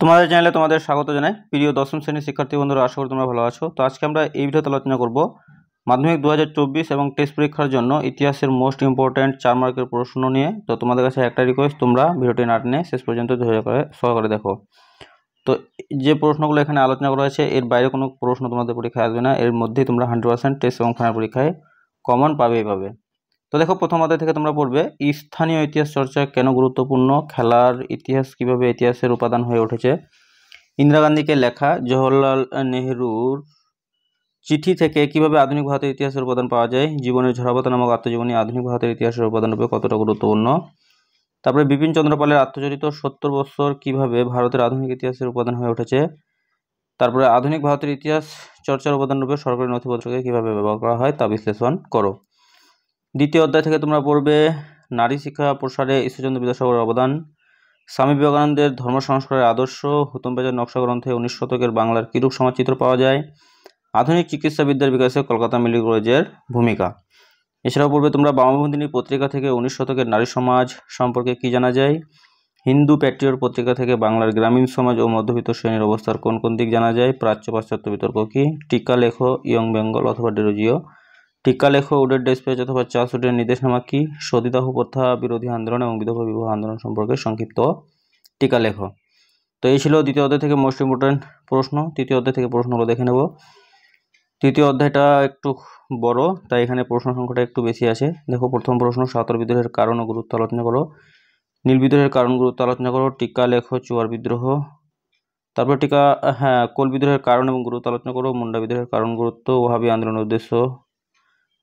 তোমাদের চ্যানেলে তোমাদের স্বাগত জানাই প্রিয় দশম শ্রেণীর শিক্ষার্থী বন্ধুরা আশা করি তোমরা ভালো আছো তো আজকে আমরা এই ভিডিওতে আলোচনা করব মাধ্যমিক দু এবং টেস্ট পরীক্ষার জন্য ইতিহাসের মোস্ট ইম্পর্ট্যান্ট চার মার্কের প্রশ্ন নিয়ে তো তোমাদের কাছে একটা রিকোয়েস্ট তোমরা ভিডিওটি না টেনে শেষ পর্যন্ত ধৈর্য করে সহকারে দেখো তো যে প্রশ্নগুলো এখানে আলোচনা করা হয়েছে এর বাইরে কোনো প্রশ্ন তোমাদের পরীক্ষায় আসবে না এর মধ্যেই তোমরা হান্ড্রেড পার্সেন্ট টেস্ট এবং ফাইনাল পরীক্ষায় কমন পাবে এইভাবে তো দেখো প্রথম অধ্যায় থেকে তোমরা পড়বে স্থানীয় ইতিহাস চর্চা কেন গুরুত্বপূর্ণ খেলার ইতিহাস কিভাবে ইতিহাসের উপাদান হয়ে উঠেছে ইন্দিরা গান্ধীকে লেখা জওহরলাল নেহরুর চিঠি থেকে কিভাবে আধুনিক ভারতের ইতিহাসের উপাদান পাওয়া যায় জীবনের ঝরাবত নামক আত্মজীবনী আধুনিক ভারতের ইতিহাসের উপাদান রূপে কতটা গুরুত্বপূর্ণ তারপরে বিপিন চন্দ্রপালের আত্মচরিত সত্তর বছর কিভাবে ভারতের আধুনিক ইতিহাসের উপাদান হয়ে উঠেছে তারপরে আধুনিক ভারতের ইতিহাস চর্চার উপাদান রূপে সরকারি নথিপত্রকে কীভাবে ব্যবহার করা হয় তা বিশ্লেষণ করো দ্বিতীয় অধ্যায় থেকে তোমরা পড়বে নারী শিক্ষা প্রসারে ঈশ্বরচন্দ্র বিদ্যাসাগরের অবদান স্বামী বিবেকানন্দের ধর্ম সংস্কারের আদর্শ হুতম নকশা গ্রন্থে উনিশ শতকের বাংলার কিরূপ সমাজচিত্র পাওয়া যায় আধুনিক চিকিৎসাবিদ্যার বিকাশে কলকাতা মেডিকেল কলেজের ভূমিকা এছাড়াও পড়বে তোমরা বামবন্দিনী পত্রিকা থেকে উনিশ শতকের নারী সমাজ সম্পর্কে কি জানা যায় হিন্দু প্যাট্রিয়ট পত্রিকা থেকে বাংলার গ্রামীণ সমাজ ও মধ্যবিত্ত শ্রেণীর অবস্থার কোন কোন দিক জানা যায় প্রাচ্য পাশ্চাত্য বিতর্ক কি টিকা লেখ ইয়ং বেঙ্গল অথবা ডেরোজিও টিক্কালেখ উডের ডেসপেজ অথবা চা উডের নির্দেশনামা কি সতীদাহ প্রথা বিরোধী আন্দোলন এবং বিধবা বিবাহ আন্দোলন সম্পর্কে সংক্ষিপ্ত টিকালেখ তো এই ছিল দ্বিতীয় অধ্যায় থেকে মোস্ট ইম্পর্টেন্ট প্রশ্ন তৃতীয় অধ্যায় থেকে প্রশ্নগুলো দেখে নেব তৃতীয় অধ্যায়টা একটু বড় তাই এখানে প্রশ্ন সংখ্যাটা একটু বেশি আছে দেখো প্রথম প্রশ্ন সাঁতর বিদ্রোহের কারণ ও গুরুত্ব আলোচনা করো নীল বিদ্রোহের কারণ গুরুত্ব আলোচনা করো টিকা লেখ চুয়ার বিদ্রোহ তারপর টিকা হ্যাঁ কোল বিদ্রোহের কারণ এবং গুরুত্ব আলোচনা করো মুন্ডা বিদ্রোহের কারণ গুরুত্ব ওহাবি আন্দোলনের উদ্দেশ্য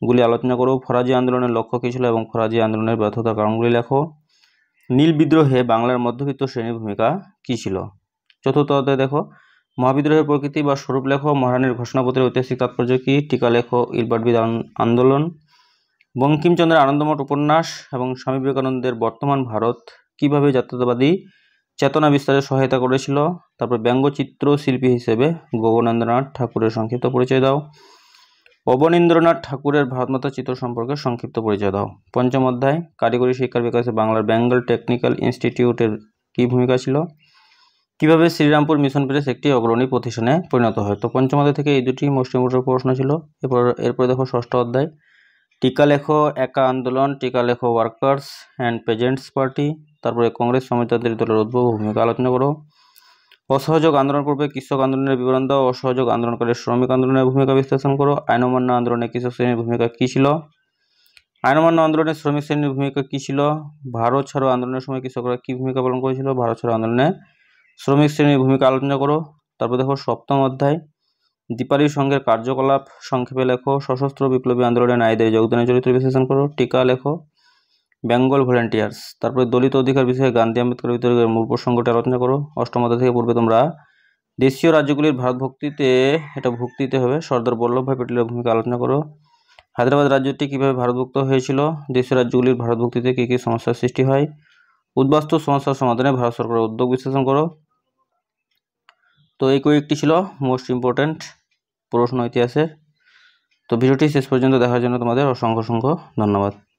গুলি আলোচনা করো ফরাজি আন্দোলনের লক্ষ্য কী ছিল এবং ফরাজি আন্দোলনের ব্যর্থতার কারণগুলি লেখো নীল বিদ্রোহে বাংলার মধ্যবিত্ত শ্রেণীর ভূমিকা কী ছিল চতুর্থ অধ্যায় দেখো মহাবিদ্রোহের প্রকৃতি বা স্বরূপ লেখো মহারানীর ঘোষণাপত্রের ঐতিহাসিক তাৎপর্য কী টিকা লেখো ইলবার্টবিদ আন্দোলন বঙ্কিমচন্দ্রের আনন্দমঠ উপন্যাস এবং স্বামী বিবেকানন্দের বর্তমান ভারত কিভাবে জাতীয়তাবাদী চেতনা বিস্তারে সহায়তা করেছিল তারপর ব্যঙ্গচিত্র শিল্পী হিসেবে গগনেন্দ্রনাথ ঠাকুরের সংক্ষিপ্ত পরিচয় দাও অবনীন্দ্রনাথ ঠাকুরের ভারতমাতা চিত্র সম্পর্কে সংক্ষিপ্ত পরিচয় দাও পঞ্চম অধ্যায় কারিগরি শিক্ষার বিকাশে বাংলার বেঙ্গল টেকনিক্যাল ইনস্টিটিউটের কী ভূমিকা ছিল কিভাবে শ্রীরামপুর মিশন প্রেস একটি অগ্রণী প্রতিষ্ঠানে পরিণত হয় তো পঞ্চম অধ্যায় থেকে এই দুটি মোস্ট ইম্পর্টেন্ট প্রশ্ন ছিল এরপর এরপরে দেখো ষষ্ঠ অধ্যায় টিকা লেখ একা আন্দোলন টিকা লেখ ওয়ার্কার্স অ্যান্ড পেজেন্টস পার্টি তারপরে কংগ্রেস সমিতাদের দলের উদ্ভব ভূমিকা আলোচনা করো অসহযোগ আন্দোলন পূর্বে কৃষক আন্দোলনের বিবরণ দাও অসহযোগ আন্দোলনকালে শ্রমিক আন্দোলনের ভূমিকা বিশ্লেষণ করো আইনমান্য আন্দোলনে কৃষক শ্রেণীর ভূমিকা কী ছিল আইনমান্য আন্দোলনে শ্রমিক শ্রেণীর ভূমিকা কী ছিল ভারত ছাড়ো আন্দোলনের সময় কৃষকরা কী ভূমিকা পালন করেছিল ভারত ছাড়ো আন্দোলনে শ্রমিক শ্রেণীর ভূমিকা আলোচনা করো তারপর দেখো সপ্তম অধ্যায় দীপালী সংঘের কার্যকলাপ সংক্ষেপে লেখো সশস্ত্র বিপ্লবী আন্দোলনে নারীদের যোগদানের চরিত্র বিশ্লেষণ করো টিকা লেখো বেঙ্গল ভলেন্টিয়ার্স তারপরে দলিত অধিকার বিষয়ে গান্ধী আম্বেদকর বিতর্কের মূল প্রসঙ্গটি আলোচনা করো অষ্টম অধ্যায় থেকে পূর্বে তোমরা দেশীয় রাজ্যগুলির ভারত ভক্তিতে এটা ভক্তিতে হবে সর্দার বল্লভভাই প্যাটেলের ভূমিকা আলোচনা করো হায়দ্রাবাদ রাজ্যটি কীভাবে ভারতভুক্ত হয়েছিল দেশীয় রাজ্যগুলির ভারত ভক্তিতে কী কী সমস্যার সৃষ্টি হয় উদ্বাস্তু সমস্যার সমাধানে ভারত সরকারের উদ্যোগ বিশ্লেষণ করো তো এই কয়েকটি ছিল মোস্ট ইম্পর্ট্যান্ট প্রশ্ন ইতিহাসের তো ভিডিওটি শেষ পর্যন্ত দেখার জন্য তোমাদের অসংখ্য অসংখ্য ধন্যবাদ